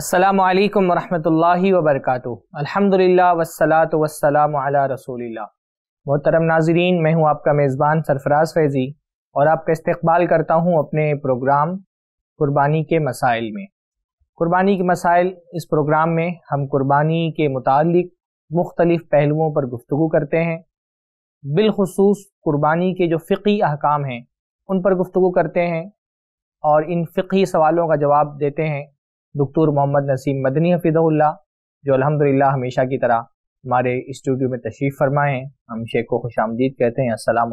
असलकम वालेकुम रहमतुल्लाहि व बरकातुहू अल्हम्दुलिल्लाह वस्सलातु अला रसूलिल्लाह मोहतरम नाजरीन मैं हूं आपका मेज़बान सरफराज फैज़ी और आपका इस्तकबाल करता हूं अपने प्रोग्राम कुर्बानी के मसाइल में कुर्बानी के मसाइल इस प्रोग्राम में हम कुर्बानी के मुतल मुख्तलिफ़ पहलुओं पर गुफ्तु करते हैं बिलखसूस कुर्बानी के जो फ़िकी अहकाम हैं उन पर गुफ्तु करते हैं और इन फ़िकी सवालों का जवाब देते हैं दक्तूर मोहम्मद नसीम मदनी हफीदुल्ला जो अल्हम्दुलिल्लाह हमेशा की तरह हमारे स्टूडियो में तशरीफ़ फरमाए हैं हम शेख को खुश आमदीद कहते हैं अस्सलाम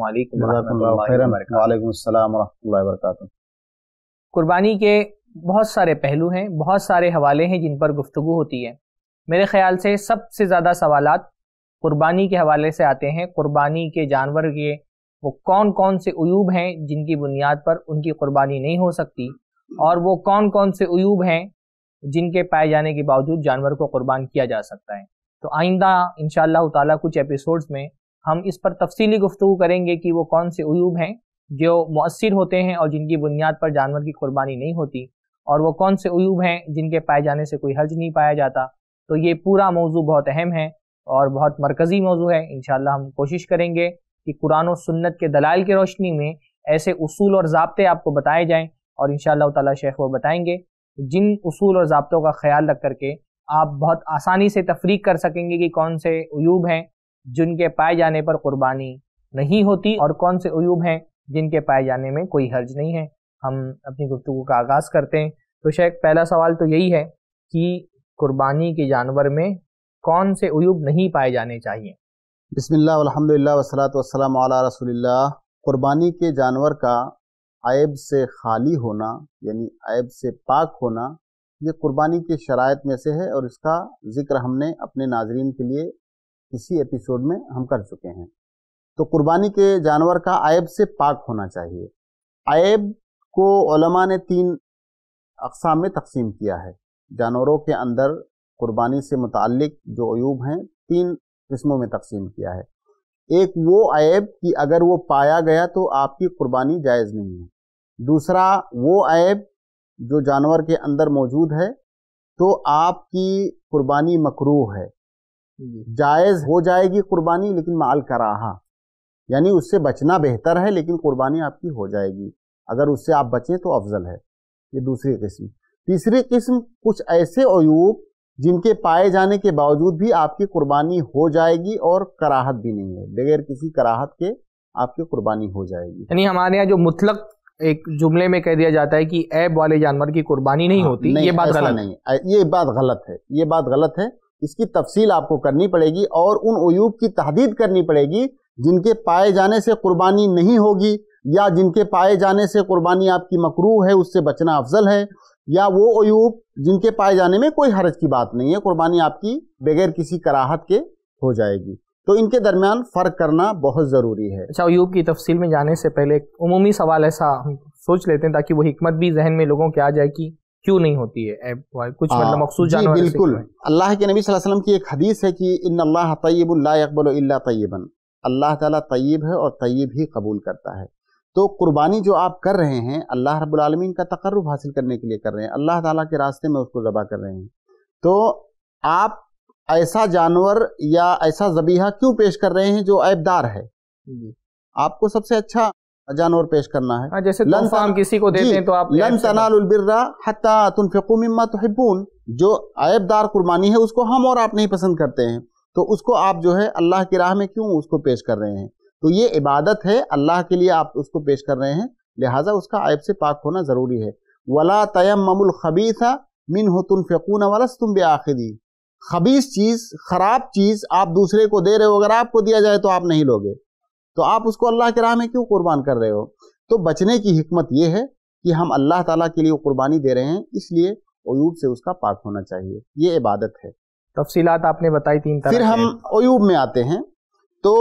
कुर्बानी के बहुत सारे पहलू हैं बहुत सारे हवाले हैं जिन पर गुफ्तु होती है मेरे ख्याल से सबसे ज़्यादा सवाल कुर्बानी के हवाले से आते हैं कुर्बानी के जानवर के वो कौन कौन से अयूब हैं जिनकी बुनियाद पर उनकी कुर्बानी नहीं हो सकती और वो कौन कौन से अयूब हैं जिनके पाए जाने के बावजूद जानवर को कुर्बान किया जा सकता है तो आइंदा इन ताला कुछ एपिसोड्स में हम इस पर तफसीली गुफ्तु करेंगे कि वो कौन से अयूब हैं जो मौसर होते हैं और जिनकी बुनियाद पर जानवर की कुर्बानी नहीं होती और वो कौन से अयूब हैं जिनके पाए जाने से कोई हर्ज नहीं पाया जाता तो ये पूरा मौजू बहुत अहम है और बहुत मरकज़ी मौजू है इन हम कोशिश करेंगे कि कुरान और सुन्नत के दलाल की रोशनी में ऐसे उसूल और जबते आपको बताए जाएँ और इन शेख वो बताएँगे जिन असूल और जबतों का ख्याल रख करके आप बहुत आसानी से तफरीक कर सकेंगे कि कौन से अयूब हैं जिनके पाए जाने पर कुर्बानी नहीं होती और कौन से अयूब हैं जिनके पाए जाने में कोई हर्ज नहीं है हम अपनी गुफ्तु का आगाज़ करते हैं तो शेख पहला सवाल तो यही है कि कुर्बानी के जानवर में कौन से अयूब नहीं पाए जाने चाहिए बसमिल्ल वसलात वसलम रसोल्ला कुर्बानी के जानवर का ऐब से खाली होना यानी ऐब से पाक होना ये कुर्बानी की शरात में से है और इसका ज़िक्र हमने अपने नाजरीन के लिए किसी एपिसोड में हम कर चुके हैं तो कुर्बानी के जानवर का ऐब से पाक होना चाहिए ऐब को ओलमा ने तीन अकसाम में तकसीम किया है जानवरों के अंदर कुर्बानी से मुतक़ जो अयूब हैं तीन किस्मों में तकसीम किया है एक वो ऐब कि अगर वो पाया गया तो आपकी कुर्बानी जायज़ नहीं है दूसरा वो ऐब जो जानवर के अंदर मौजूद है तो आपकी कुर्बानी मकरूह है जायज़ हो जाएगी कुर्बानी लेकिन माल कराहा यानी उससे बचना बेहतर है लेकिन कुर्बानी आपकी हो जाएगी अगर उससे आप बचें तो अफजल है ये दूसरी किस्म तीसरी किस्म कुछ ऐसे अयूब जिनके पाए जाने के बावजूद भी आपकी कुर्बानी हो जाएगी और कराहत भी नहीं है बगैर किसी कराहत के आपकी कुर्बानी हो जाएगी यानी हमारे यहाँ जो मुतलक एक जुमले में कह दिया जाता है कि ऐब वाले जानवर की कुर्बानी नहीं हाँ, होती नहीं, ये बात गलत नहीं ये बात गलत है ये बात गलत है इसकी तफसील आपको करनी पड़ेगी और उन अयूब की तहदीद करनी पड़ेगी जिनके पाए जाने से कुर्बानी नहीं होगी या जिनके पाए जाने से कुर्बानी आपकी मकरू है उससे बचना अफजल है या वो अयूब जिनके पाए जाने में कोई हरज की बात नहीं है कुर्बानी आपकी बगैर किसी कराहत के हो जाएगी तो इनके दरमियान फ़र्क करना बहुत ज़रूरी है अच्छा अयूब की तफसील में जाने से पहले एक अमूमी सवाल ऐसा हम सोच लेते हैं ताकि वो हमत भी जहन में लोगों के आ जाए कि क्यों नहीं होती है कुछ आ, हाँ, मतलब मखसूस जानवर बिल्कुल अल्लाह के नबी वसल्लम की एक हदीस है कि इन अल्लाह तय्यबुल्ला अकबल तय्यबन अल्लाह ताला तय्यब है और तय्यब ही कबूल करता है तो कुर्बानी जो आप कर रहे हैं अल्लाह रबालमीन का तकर्रब हासिल करने के लिए कर रहे हैं अल्लाह ताला के रास्ते में उसको ज़बा कर रहे हैं तो आप ऐसा जानवर या ऐसा जबीहा क्यों पेश कर रहे हैं जो ऐबदार है आपको सबसे अच्छा जानवर पेश करना है हाँ, जैसे लन हम किसी को देते हैं तो आप लन तनालबिर्रा हता तुनफिकू मिम्मा तहिबून जो ऐबदार कुर्बानी है उसको हम और आप नहीं पसंद करते हैं तो उसको आप जो है अल्लाह की राह में क्यों उसको पेश कर रहे हैं तो ये इबादत है अल्लाह के लिए आप उसको पेश कर रहे हैं लिहाजा उसका आयब से पाक होना ज़रूरी है वला तयममुल खबीसा मिन हतुल फ़कून बे बेआखिरी खबीस चीज़ ख़राब चीज़ आप दूसरे को दे रहे हो अगर आपको दिया जाए तो आप नहीं लोगे तो आप उसको अल्लाह के राह में क्यों कुर्बान कर रहे हो तो बचने की हमत ये है कि हम अल्लाह ताला के लिए कुर्बानी दे रहे हैं इसलिए अयूब से उसका पाक होना चाहिए ये इबादत है तफसीलात आपने बताई थी फिर हम अयूब में आते हैं तो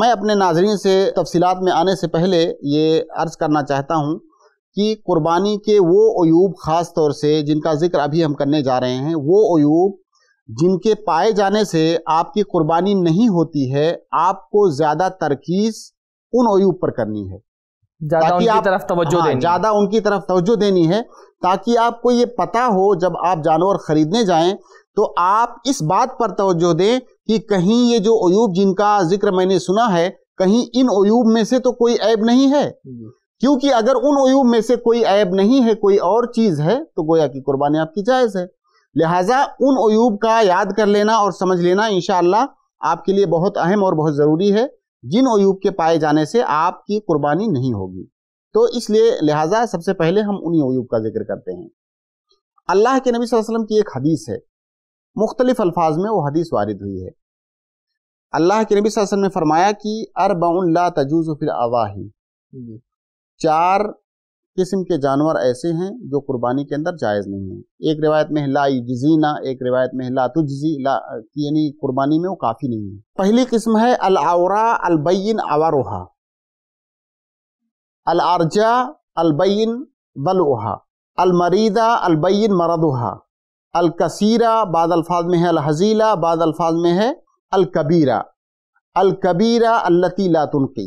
मैं अपने नाजरन से तफसीत में आने से पहले ये अर्ज़ करना चाहता हूँ कि कुर्बानी के वो अयूब ख़ास तौर से जिनका ज़िक्र अभी हम करने जा रहे हैं वो अयूब जिनके पाए जाने से आपकी कुर्बानी नहीं होती है आपको ज़्यादा तरकीज उन अयूब पर करनी है ज़्यादा उनकी आप, तरफ तवज्जो हाँ, देनी ज़्यादा उनकी तरफ तवज्जो देनी है ताकि आपको ये पता हो जब आप जानवर ख़रीदने जाएँ तो आप इस बात पर तोज्जो दें कि कहीं ये जो अयूब जिनका जिक्र मैंने सुना है कहीं इन अयूब में से तो कोई ऐब नहीं है क्योंकि अगर उन अयूब में से कोई ऐब नहीं है कोई और चीज़ है तो गोया की कुर्बानी आपकी जायज़ है लिहाजा उन अयूब का याद कर लेना और समझ लेना इन आपके लिए बहुत अहम और बहुत ज़रूरी है जिन अयूब के पाए जाने से आपकी कुर्बानी नहीं होगी तो इसलिए लिहाजा सबसे पहले हम उन्हीं अयूब का जिक्र करते हैं अल्लाह के नबी वसल्लम की एक हदीस है मुख्तलिफ अल्फाज में वो हदीस वारद हुई है अल्लाह के नबी वसल्लम ने फरमाया कि अरबाउन ला तजूज़ फिल अवाही चार किस्म के जानवर ऐसे हैं जो कुर्बानी के अंदर जायज़ नहीं है एक रिवायत में ला जजीना एक रिवायत में ला तुजी ला यानी कुर्बानी में वो काफ़ी नहीं है पहली किस्म है अलआरा अलबैन अवारोहा अलआरजा अलबैन बलोहा अलमरीदा अलबैन मरदोहा अलकसीरा बाद अल्फाज में है अलहजीला बाद अल्फाज में है अलकबीरा अलकबीरा अल्लती तुनकी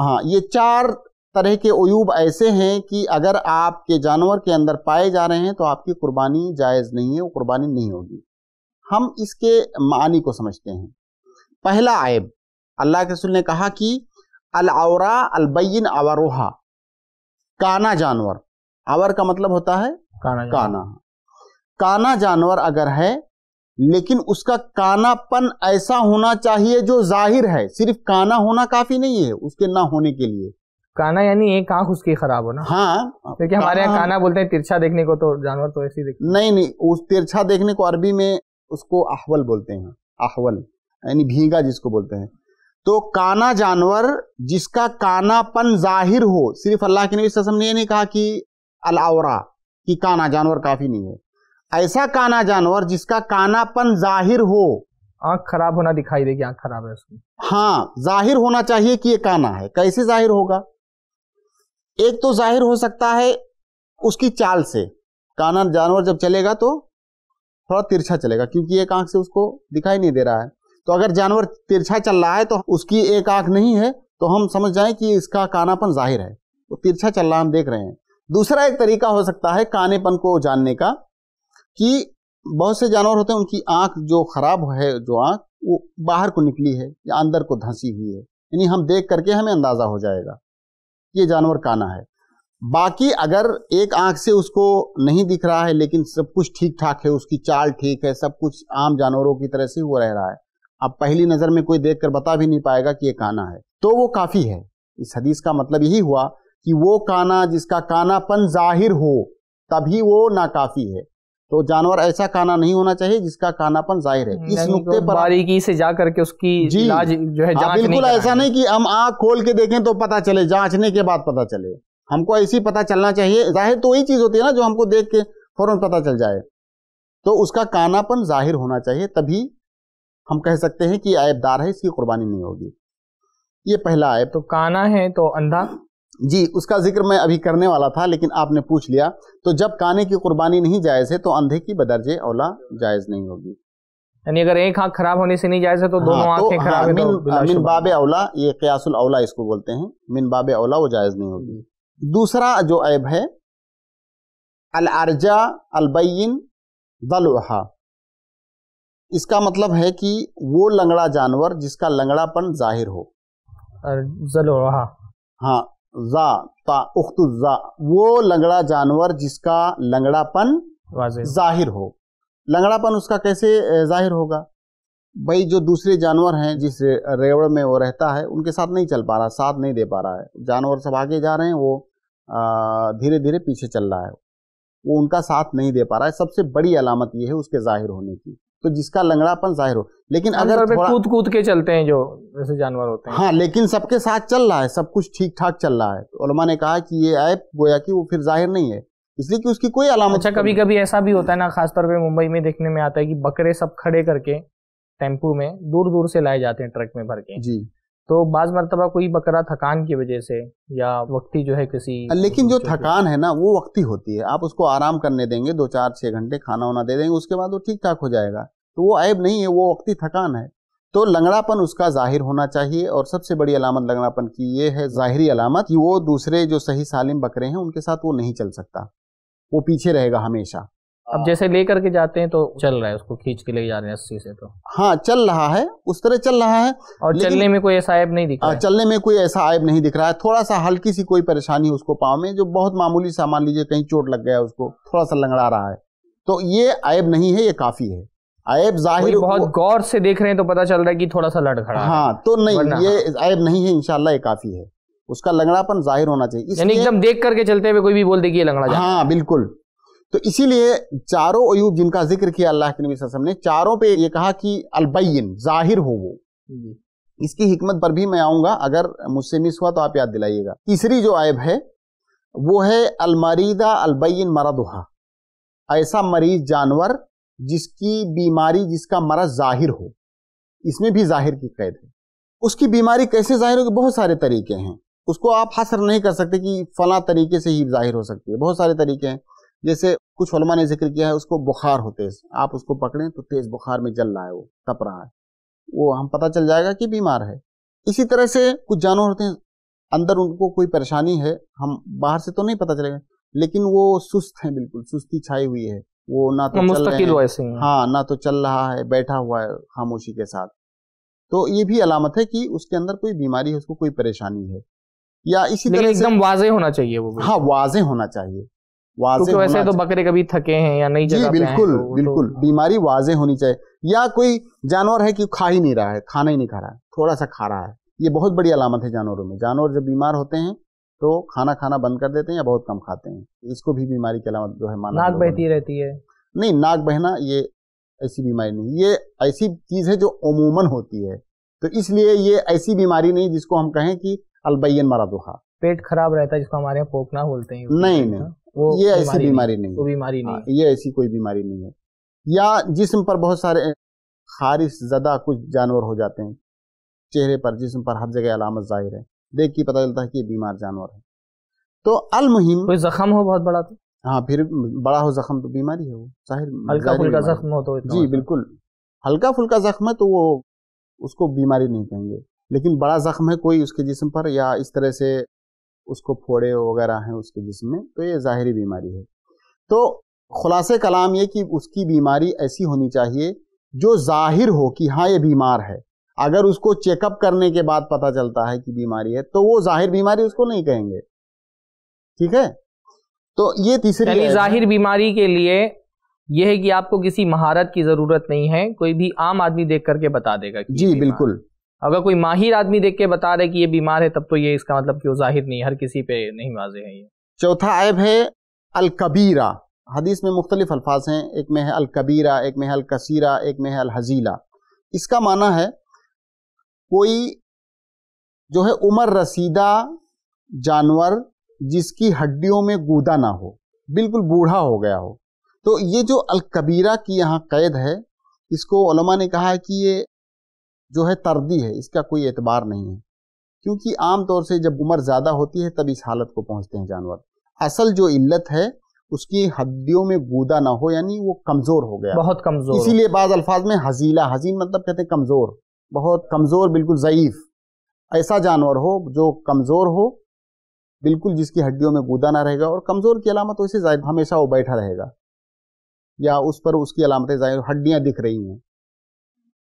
हाँ ये चार तरह के अयूब ऐसे हैं कि अगर आपके जानवर के अंदर पाए जा रहे हैं तो आपकी कुर्बानी जायज़ नहीं है वो कुर्बानी नहीं होगी हम इसके मानी को समझते हैं पहला आयब अल्लाह के रसूल ने कहा कि अलआरा अलबैन अवरोहा काना जानवर आवर का मतलब होता है काना काना काना जानवर अगर है लेकिन उसका कानापन ऐसा होना चाहिए जो जाहिर है सिर्फ काना होना काफी नहीं है उसके ना होने के लिए काना यानी एक आंख उसकी खराब होना हाँ क्योंकि हमारे यहाँ काना बोलते हैं तिरछा देखने को तो जानवर तो ऐसे ही नहीं नहीं उस तिरछा देखने को अरबी में उसको आहवल बोलते हैं आहवल यानी भीगा जिसको बोलते हैं तो काना जानवर जिसका कानापन जाहिर हो सिर्फ अल्लाह के नबी वसल्लम ने यह नहीं कहा कि अलावरा कि काना जानवर काफी नहीं है ऐसा काना जानवर जिसका कानापन जाहिर हो आंख खराब होना दिखाई देगी आंख खराब है उसकी हाँ जाहिर होना चाहिए कि ये काना है कैसे जाहिर होगा एक तो जाहिर हो सकता है उसकी चाल से काना जानवर जब चलेगा तो थोड़ा तिरछा चलेगा क्योंकि एक आंख से उसको दिखाई नहीं दे रहा है तो अगर जानवर तिरछा चल रहा है तो उसकी एक आंख नहीं है तो हम समझ जाए कि इसका कानापन जाहिर है तो तिरछा चल रहा हम देख रहे हैं दूसरा एक तरीका हो सकता है कानेपन को जानने का कि बहुत से जानवर होते हैं उनकी आंख जो खराब है जो आंख वो बाहर को निकली है या अंदर को धंसी हुई है यानी हम देख करके हमें अंदाजा हो जाएगा ये जानवर काना है बाकी अगर एक आंख से उसको नहीं दिख रहा है लेकिन सब कुछ ठीक ठाक है उसकी चाल ठीक है सब कुछ आम जानवरों की तरह से वो रह रहा है अब पहली नज़र में कोई देख कर बता भी नहीं पाएगा कि ये काना है तो वो काफ़ी है इस हदीस का मतलब यही हुआ कि वो काना जिसका कानापन जाहिर हो तभी वो नाकाफ़ी है तो जानवर ऐसा खाना नहीं होना चाहिए जिसका खानापन जाहिर है इस नुकते तो पर बारीकी से जा करके उसकी जी इलाज जो है हाँ, जांच बिल्कुल नहीं ऐसा नहीं कि हम आँख खोल के देखें तो पता चले जांचने के बाद पता चले हमको ऐसी पता चलना चाहिए जाहिर तो वही चीज होती है ना जो हमको देख के फौरन पता चल जाए तो उसका कानापन जाहिर होना चाहिए तभी हम कह सकते हैं कि आयबदार है इसकी कुर्बानी नहीं होगी ये पहला आयब तो काना है तो अंधा जी उसका जिक्र मैं अभी करने वाला था लेकिन आपने पूछ लिया तो जब काने की कुर्बानी नहीं जायज़ है तो अंधे की बदर्जे औला जायज़ नहीं होगी यानी अगर एक आँख खराब होने से नहीं जायज़ है तो दोनों हाँ, तो आँखें तो, खराब हाँ, मिन, तो मिन बाब औला ये कयासुल औला इसको बोलते हैं मिन बाब औला वो जायज़ नहीं होगी दूसरा जो ऐब है अलआरजा अलबैन दलहा इसका मतलब है कि वो लंगड़ा जानवर जिसका लंगड़ापन जाहिर हो हाँ जा ता जा वो लंगड़ा जानवर जिसका लंगड़ापन जाहिर हो लंगड़ापन उसका कैसे जाहिर होगा भाई जो दूसरे जानवर हैं जिस रेवड़ में वो रहता है उनके साथ नहीं चल पा रहा साथ नहीं दे पा रहा है जानवर सब आगे जा रहे हैं वो धीरे धीरे पीछे चल रहा है वो उनका साथ नहीं दे पा रहा है सबसे बड़ी अलामत ये है उसके जाहिर होने की तो जिसका लंगड़ापन जाहिर हो लेकिन हाँ, अगर कूद कूद के चलते हैं जो ऐसे जानवर होते हैं हाँ लेकिन सबके साथ चल रहा है सब कुछ ठीक ठाक चल रहा है तो ने कहा कि ये ऐप गोया कि वो फिर जाहिर नहीं है इसलिए कि उसकी कोई अलामत अच्छा कभी कभी ऐसा भी होता है ना खासतौर पर मुंबई में देखने में आता है कि बकरे सब खड़े करके टेम्पू में दूर दूर से लाए जाते हैं ट्रक में भर के जी तो बाज़ मरतबा कोई बकरा थकान की वजह से या वक्ती जो है किसी लेकिन जो थकान है ना वो वक्ती होती है आप उसको आराम करने देंगे दो चार छः घंटे खाना वाना दे देंगे उसके बाद वो ठीक ठाक हो जाएगा तो वो ऐब नहीं है वो वक्ती थकान है तो लंगड़ापन उसका जाहिर होना चाहिए और सबसे बड़ी अलामत लंगड़ापन की ये है ज़ाहरी अलामत कि वो दूसरे जो सही सालिम बकरे हैं उनके साथ वो नहीं चल सकता वो पीछे रहेगा हमेशा अब जैसे लेकर के जाते हैं तो चल रहा है उसको खींच के ले जा रहे हैं अस्सी से तो हाँ चल रहा है उस तरह चल रहा है और चलने में कोई ऐसा ऐप नहीं दिख रहा हाँ, है चलने में कोई ऐसा ऐब नहीं दिख रहा है थोड़ा सा हल्की सी कोई परेशानी उसको पाँव में जो बहुत मामूली सा मान लीजिए कहीं चोट लग गया उसको थोड़ा सा लंगड़ा रहा है तो ये ऐब नहीं है ये काफी है ऐब जाहिर बहुत गौर से देख रहे हैं तो पता चल रहा है कि थोड़ा सा लड़ खड़ा हाँ तो नहीं ये हाँ। ऐब नहीं है इनशाला ये काफी है उसका लंगड़ापन जाहिर होना चाहिए यानी एकदम देख करके चलते हुए कोई भी बोल दे कि ये लंगड़ा हाँ बिल्कुल तो इसीलिए चारों अयूब जिनका जिक्र किया अल्लाह के नबी वसम ने चारों पे ये कहा कि अलबैन जाहिर हो वो इसकी हिकमत पर भी मैं आऊंगा अगर मुझसे मिस हुआ तो आप याद दिलाइएगा तीसरी जो आयब है वो है अलमरीदा अलबैन मरदहा ऐसा मरीज जानवर जिसकी बीमारी जिसका मरज जाहिर हो इसमें भी जाहिर की कैद है उसकी बीमारी कैसे जाहिर होगी बहुत सारे तरीके हैं उसको आप हसर नहीं कर सकते कि फला तरीके से ही जाहिर हो सकती है बहुत सारे तरीके हैं जैसे कुछ ओलमा ने जिक्र किया है उसको बुखार हो तेज आप उसको पकड़ें तो तेज बुखार में जल रहा है वो तप रहा है वो हम पता चल जाएगा कि बीमार है इसी तरह से कुछ जानवर होते हैं अंदर उनको कोई परेशानी है हम बाहर से तो नहीं पता चलेगा लेकिन वो सुस्त हैं बिल्कुल सुस्ती छाई हुई है वो ना तो चल रहे हैं हाँ ना तो चल रहा है बैठा हुआ है खामोशी के साथ तो ये भी अलामत है कि उसके अंदर कोई बीमारी है उसको कोई परेशानी है या इसी तरह एकदम वाजे होना चाहिए वो हाँ वाजे होना चाहिए वाजे वैसे तो बकरे कभी थके हैं या नहीं जी बिल्कुल तो, तो- बिल्कुल तो... बीमारी वाजे होनी चाहिए या कोई जानवर है कि खा ही नहीं रहा है खाना ही नहीं खा रहा है थोड़ा सा खा रहा है ये बहुत बड़ी अलामत है जानवरों में जानवर जब बीमार होते हैं तो खाना खाना बंद कर देते हैं या बहुत कम खाते हैं इसको भी बीमारी की अलामत जो है माना नाक बहती रहती है नहीं नाक बहना ये ऐसी बीमारी नहीं ये ऐसी चीज़ है जो अमूमन होती है तो इसलिए ये ऐसी बीमारी नहीं जिसको हम कहें कि अलबैन दुहा पेट खराब रहता है जिसको हमारे यहाँ पोखना बोलते हैं नहीं नहीं ये ऐसी बीमारी नहीं बीमारी नहीं, हाँ, ये ऐसी कोई बीमारी नहीं है या जिसम पर बहुत सारे खारिश ज़्यादा कुछ जानवर हो जाते हैं चेहरे पर जिसम पर हर जगह अलामत जाहिर है देख के पता चलता है कि बीमार जानवर है तो अलमुहिम कोई जख्म हो बहुत बड़ा तो हाँ फिर बड़ा हो जख्म तो बीमारी है वो जाहिर हल्का फुल्का जख्म हो तो जी बिल्कुल हल्का फुल्का जख्म है तो वो उसको बीमारी नहीं कहेंगे लेकिन बड़ा जख्म है कोई उसके जिसम पर या इस तरह से उसको फोड़े वगैरह हैं उसके जिसम में तो ये ज़ाहरी बीमारी है तो खुलासे कलाम ये कि उसकी बीमारी ऐसी होनी चाहिए जो जाहिर हो कि हाँ ये बीमार है अगर उसको चेकअप करने के बाद पता चलता है कि बीमारी है तो वो जाहिर बीमारी उसको नहीं कहेंगे ठीक है तो ये तीसरी जाहिर बीमारी के लिए यह है कि आपको किसी महारत की जरूरत नहीं है कोई भी आम आदमी देख करके बता देगा कि जी बिल्कुल अगर कोई माहिर आदमी देख के बता रहे कि ये बीमार है तब तो ये इसका मतलब कि वो जाहिर नहीं हर किसी पे नहीं वाजे है ये चौथा ऐब है अलकबीरा हदीस में मुख्तलिफ अल्फाज हैं एक में है अलकबीरा एक में है अलकसीरा एक में है अलहजीला इसका माना है कोई जो है उम्र रसीदा जानवर जिसकी हड्डियों में गूदा ना हो बिल्कुल बूढ़ा हो गया हो तो ये जो अलकबीरा की यहाँ कैद है इसको ने कहा है कि ये जो है तर्दी है इसका कोई एतबार नहीं है क्योंकि आमतौर से जब उम्र ज़्यादा होती है तब इस हालत को पहुँचते हैं जानवर असल जो इल्लत है उसकी हड्डियों में गूदा ना हो यानी वो कमज़ोर हो गया बहुत कमज़ोर इसीलिए बाज़ अल्फाज में हजीला हजीन मतलब कहते हैं कमज़ोर बहुत कमज़ोर बिल्कुल ज़यीफ़ ऐसा जानवर हो जो कमज़ोर हो बिल्कुल जिसकी हड्डियों में गूदा ना रहेगा और कमज़ोर की अलामत वैसे हमेशा वो बैठा रहेगा या उस पर उसकी अलामतें हड्डियाँ दिख रही हैं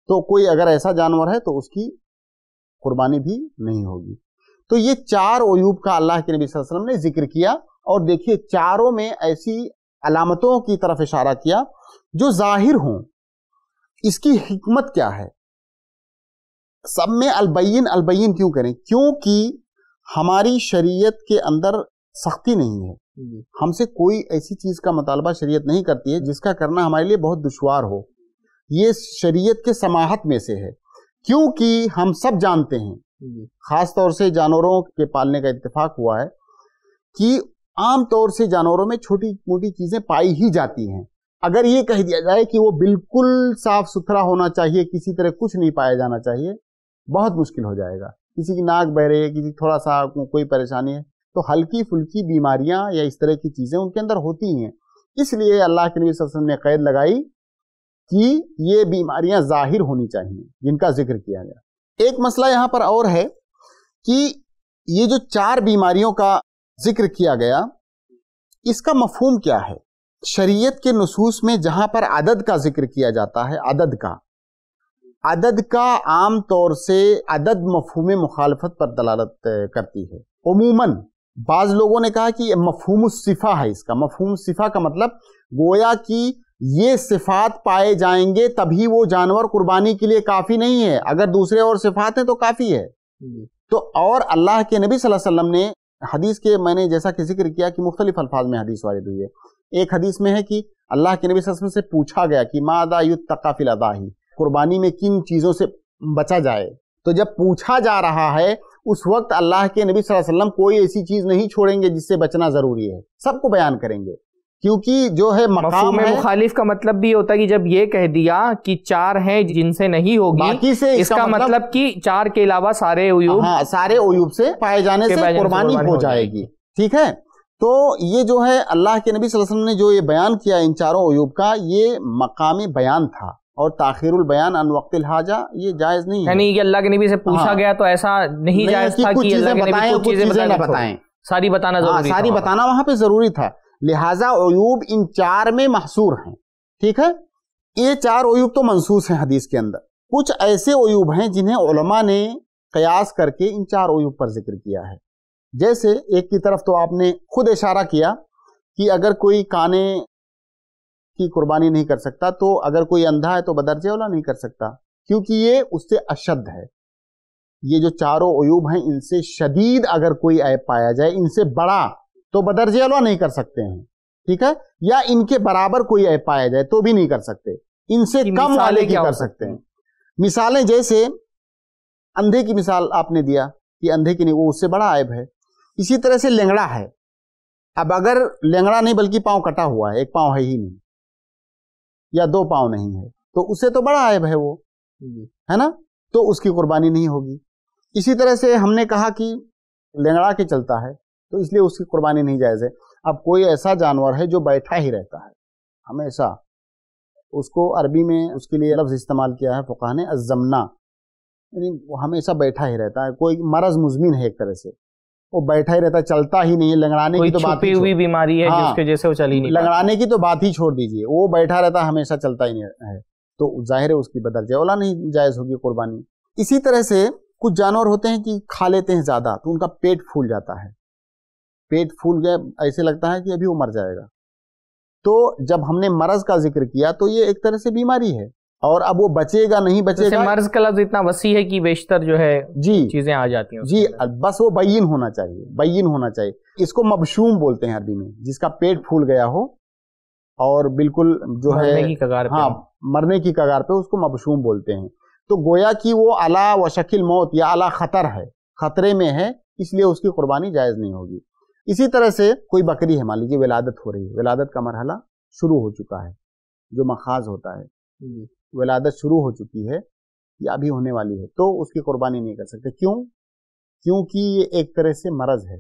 तो कोई अगर ऐसा जानवर है तो उसकी कुर्बानी भी नहीं होगी तो ये चार अयूब का अल्लाह के नबी वसल्लम ने जिक्र किया और देखिए चारों में ऐसी अलामतों की तरफ इशारा किया जो जाहिर हों इसकी हिकमत क्या है सब में अलबैन अलबैन क्यों करें क्योंकि हमारी शरीयत के अंदर सख्ती नहीं है हमसे कोई ऐसी चीज़ का मुतालबा शरीयत नहीं करती है जिसका करना हमारे लिए बहुत दुशवार हो ये शरीयत के समाहत में से है क्योंकि हम सब जानते हैं खास तौर से जानवरों के पालने का इतफाक हुआ है कि आम तौर से जानवरों में छोटी मोटी चीज़ें पाई ही जाती हैं अगर ये कह दिया जाए कि वो बिल्कुल साफ सुथरा होना चाहिए किसी तरह कुछ नहीं पाया जाना चाहिए बहुत मुश्किल हो जाएगा किसी की नाक बह रही है किसी थोड़ा सा कोई परेशानी है तो हल्की फुल्की बीमारियां या इस तरह की चीज़ें उनके अंदर होती हैं इसलिए अल्लाह के नबी वसल्लम ने कैद लगाई कि ये बीमारियां जाहिर होनी चाहिए जिनका जिक्र किया गया एक मसला यहां पर और है कि ये जो चार बीमारियों का जिक्र किया गया इसका मफहम क्या है शरीयत के नसूस में जहां पर अदद का जिक्र किया जाता है अदद का अदद का आम तौर से अदद मफहूम मुखालफत पर दलालत करती है उमूमन बाज लोगों ने कहा कि मफहूम सिफ़ा है इसका मफहूम सिफ़ा का मतलब गोया की ये सिफात पाए जाएंगे तभी वो जानवर कुर्बानी के लिए काफ़ी नहीं है अगर दूसरे और सिफात हैं तो काफ़ी है तो और अल्लाह के नबी सल्लल्लाहु अलैहि वसल्लम ने हदीस के मैंने जैसा कि जिक्र किया कि मुख्तलिफ अल्फाज में हदीस वारिद हुई है एक हदीस में है कि अल्लाह के नबी वसल्लम से पूछा गया कि मादा युद्ध तकाफिल अदाही कुर्बानी में किन चीज़ों से बचा जाए तो जब पूछा जा रहा है उस वक्त अल्लाह के नबी वसल्लम कोई ऐसी चीज़ नहीं छोड़ेंगे जिससे बचना ज़रूरी है सबको बयान करेंगे क्योंकि जो है मकाम में मुखालिफ का मतलब भी होता है कि जब ये कह दिया कि चार हैं जिनसे नहीं होगी बाकी से इसका, इसका मतलब, मतलब कि चार के अलावा सारे उयूब हाँ, सारे उयूब से पाए जाने से कुर्बानी हो जाएगी ठीक है तो ये जो है अल्लाह के नबी वसल्लम ने जो ये बयान किया इन चारों उयूब का ये मकामी बयान था और ताखिरुल बयान अन वक्त हाजा ये जायज नहीं यानी ये अल्लाह के नबी से पूछा हाँ। गया तो ऐसा नहीं जायज था कि अल्लाह के नबी कुछ चीजें बताएं सारी बताना हाँ, जरूरी सारी बताना वहां पे जरूरी था लिहाजा अयूब इन चार में महसूर हैं ठीक है ये चार अयूब तो मनसूस हैं हदीस के अंदर कुछ ऐसे अयूब हैं जिन्हें उलमा ने कयास करके इन चार अयूब पर जिक्र किया है जैसे एक की तरफ तो आपने खुद इशारा किया कि अगर कोई काने की कुर्बानी नहीं कर सकता तो अगर कोई अंधा है तो बदरजे वाला नहीं कर सकता क्योंकि ये उससे अशद्ध है ये जो चारों अयूब हैं इनसे शदीद अगर कोई ऐप पाया जाए इनसे बड़ा तो बदर्जे अलवा नहीं कर सकते हैं ठीक है या इनके बराबर कोई ऐप पाया जाए तो भी नहीं कर सकते इनसे कम वाले की कर सकते हैं मिसालें जैसे अंधे की मिसाल आपने दिया कि अंधे की नहीं वो उससे बड़ा ऐप है इसी तरह से लेंगड़ा है अब अगर लेंगड़ा नहीं बल्कि पांव कटा हुआ है एक पांव है ही नहीं या दो पांव नहीं है तो उससे तो बड़ा आयब है वो है ना तो उसकी कुर्बानी नहीं होगी इसी तरह से हमने कहा कि लेंगड़ा के चलता है तो इसलिए उसकी कुर्बानी नहीं जायज़ है अब कोई ऐसा जानवर है जो बैठा ही रहता है हमेशा उसको अरबी में उसके लिए लफ्ज़ इस्तेमाल किया है फ़ुका ने अजमना यानी वो हमेशा बैठा ही रहता है कोई मरज मुजमिन है एक तरह से वो बैठा ही रहता है चलता ही नहीं लंगड़ाने की तो बात ही हुई बीमारी है हाँ, जैसे वो चली नहीं लंगड़ाने की तो बात ही छोड़ दीजिए वो बैठा रहता है हमेशा चलता ही नहीं है तो जाहिर है उसकी बदल जाए ओला नहीं जायज़ होगी कुर्बानी इसी तरह से कुछ जानवर होते हैं कि खा लेते हैं ज़्यादा तो उनका पेट फूल जाता है पेट फूल गया ऐसे लगता है कि अभी वो मर जाएगा तो जब हमने मरज का जिक्र किया तो ये एक तरह से बीमारी है और अब वो बचेगा नहीं बचेगा मर्ज का लफ्ज तो इतना वसी है कि बेशतर जो है जी चीजें आ जाती हैं जी बस वो बयीन होना चाहिए बयीन होना चाहिए इसको मबशूम बोलते हैं अरबी में जिसका पेट फूल गया हो और बिल्कुल जो मरने है मरने की कगार हाँ मरने की कगार पे उसको मबशूम बोलते हैं तो गोया कि वो अला व शकिल मौत या अला खतर है खतरे में है इसलिए उसकी कुर्बानी जायज़ नहीं होगी इसी तरह से कोई बकरी है मान लीजिए विलादत हो रही है विलादत का मरहला शुरू हो चुका है जो मखाज होता है विलादत शुरू हो चुकी है या अभी होने वाली है तो उसकी कुर्बानी नहीं कर सकते क्यों क्योंकि ये एक तरह से मरज है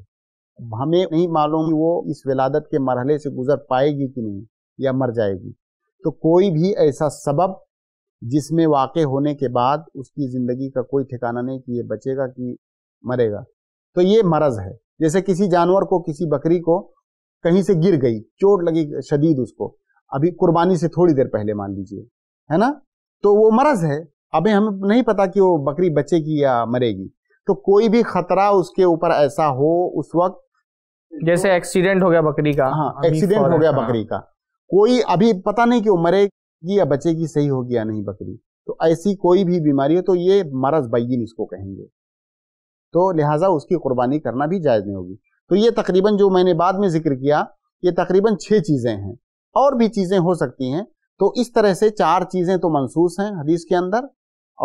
हमें नहीं मालूम कि वो इस विलादत के मरहले से गुजर पाएगी कि नहीं या मर जाएगी तो कोई भी ऐसा सबब जिसमें वाक़ होने के बाद उसकी ज़िंदगी का कोई ठिकाना नहीं कि ये बचेगा कि मरेगा तो ये मरज़ है जैसे किसी जानवर को किसी बकरी को कहीं से गिर गई चोट लगी शदीद उसको अभी कुर्बानी से थोड़ी देर पहले मान लीजिए है ना तो वो मरज है अभी हमें नहीं पता कि वो बकरी बचेगी या मरेगी तो कोई भी खतरा उसके ऊपर ऐसा हो उस वक्त जैसे एक्सीडेंट हो गया बकरी का हाँ एक्सीडेंट हो गया बकरी का कोई अभी पता नहीं कि वो मरेगी या बचेगी सही होगी या नहीं बकरी तो ऐसी कोई भी बीमारी है तो ये मरज बैन इसको कहेंगे तो लिहाजा उसकी कुर्बानी करना भी जायज़ नहीं होगी तो ये तकरीबन जो मैंने बाद में जिक्र किया ये तकरीबन छः चीज़ें हैं और भी चीज़ें हो सकती हैं तो इस तरह से चार चीज़ें तो मनसूस हैं हदीस के अंदर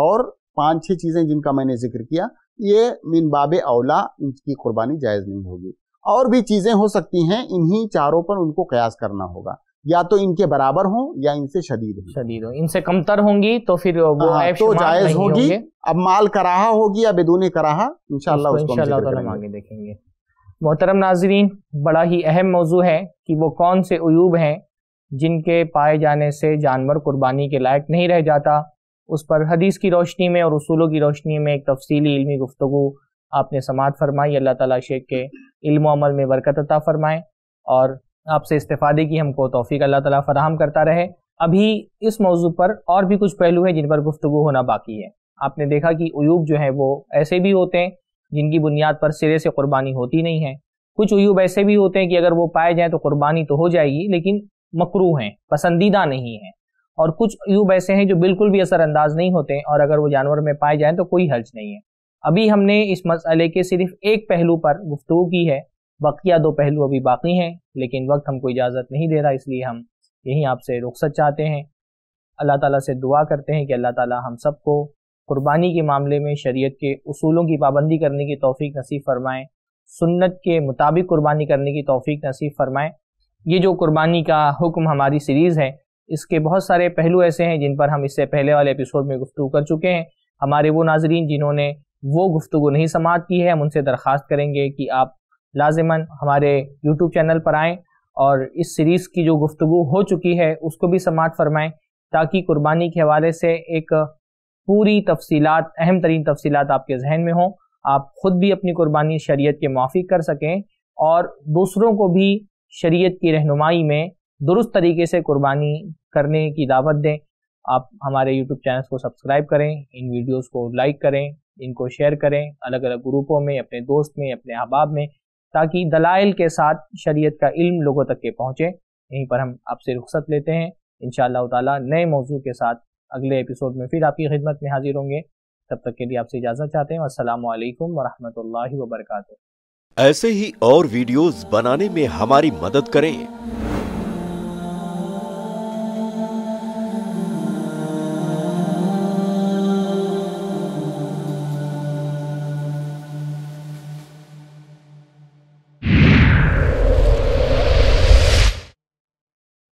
और पाँच छह चीज़ें जिनका मैंने जिक्र किया ये मिन बाब अवला इनकी कुर्बानी जायज़ नहीं होगी और भी चीज़ें हो सकती हैं इन्हीं चारों पर उनको कयास करना होगा या तो इनके बराबर हो या इनसे शदीद हो शदीद हो इनसे कमतर होंगी तो फिर वो आ, हाँ, तो जायज होगी अब माल कराहा होगी या बेदूने कराहा इनशाला आगे देखेंगे मोहतरम नाजरीन बड़ा ही अहम मौजू है कि वो कौन से अयूब हैं जिनके पाए जाने से जानवर कुर्बानी के लायक नहीं रह जाता उस पर हदीस की रोशनी में और असूलों की रोशनी में एक तफसीली इलमी गुफ्तु आपने समात फरमाई अल्लाह ताला शेख के इल्म अमल में बरकत अता फरमाएँ और आपसे इस्तेफादे की हमको तोफ़ी अल्लाह ताली फराहम करता रहे अभी इस मौजू पर और भी कुछ पहलू हैं जिन पर गुफ्तु होना बाकी है आपने देखा कि अयूब जो हैं वो ऐसे भी होते हैं जिनकी बुनियाद पर सिरे से कुर्बानी होती नहीं है कुछ अयूब ऐसे भी होते हैं कि अगर वो पाए जाएँ तो कुर्बानी तो हो जाएगी लेकिन मकरू हैं पसंदीदा नहीं हैं और कुछ अयूब ऐसे हैं जो बिल्कुल भी असरअंदाज नहीं होते और अगर वो जानवर में पाए जाएँ तो कोई हर्ज नहीं है अभी हमने इस मसले के सिर्फ एक पहलू पर गुफ्तु की है बकिया दो पहलू अभी बाकी हैं लेकिन वक्त हमको इजाज़त नहीं दे रहा इसलिए हम यहीं आपसे रुख्सत चाहते हैं अल्लाह ताला से दुआ करते हैं कि अल्लाह ताला हम सबको कुर्बानी के मामले में शरीयत के असूलों की पाबंदी करने की तोफ़ी नसीब फरमाएँ सुन्नत के मुताबिक कुर्बानी करने की तोफ़ी नसीब फरमाएँ ये जो कुर्बानी का हुक्म हमारी सीरीज़ है इसके बहुत सारे पहलू ऐसे हैं जिन पर हम इससे पहले वाले एपिसोड में गुफ्तु कर चुके हैं हमारे वो नाजरीन जिन्होंने वो गुफ्तु नहीं समात की है हम उनसे दरख्वास्त करेंगे कि आप लाजमन हमारे यूट्यूब चैनल पर आएँ और इस सीरीज़ की जो गुफ्तु हो चुकी है उसको भी समात फरमाएँ ताकि कुर्बानी के हवाले से एक पूरी तफसीत अहम तरीन तफसीलात आपके जहन में हों आप ख़ुद भी अपनी कुर्बानी शरीय के माफी कर सकें और दूसरों को भी शरीय की रहनुमाई में दुरुस्त तरीके से कुर्बानी करने की दावत दें आप हमारे यूट्यूब चैनल को सब्सक्राइब करें इन वीडियोस को लाइक करें इनको शेयर करें अलग अलग ग्रुपों में अपने दोस्त में अपने अहबाब में ताकि दलाइल के साथ शरीयत का इल्म लोगों तक के पहुँचे यहीं पर हम आपसे रुख्सत लेते हैं इन ताला नए मौजू के साथ अगले एपिसोड में फिर आपकी खिदमत में हाजिर होंगे तब तक के लिए आपसे इजाज़त चाहते हैं असलकम वरहमल वबरक ऐसे ही और वीडियोज़ बनाने में हमारी मदद करें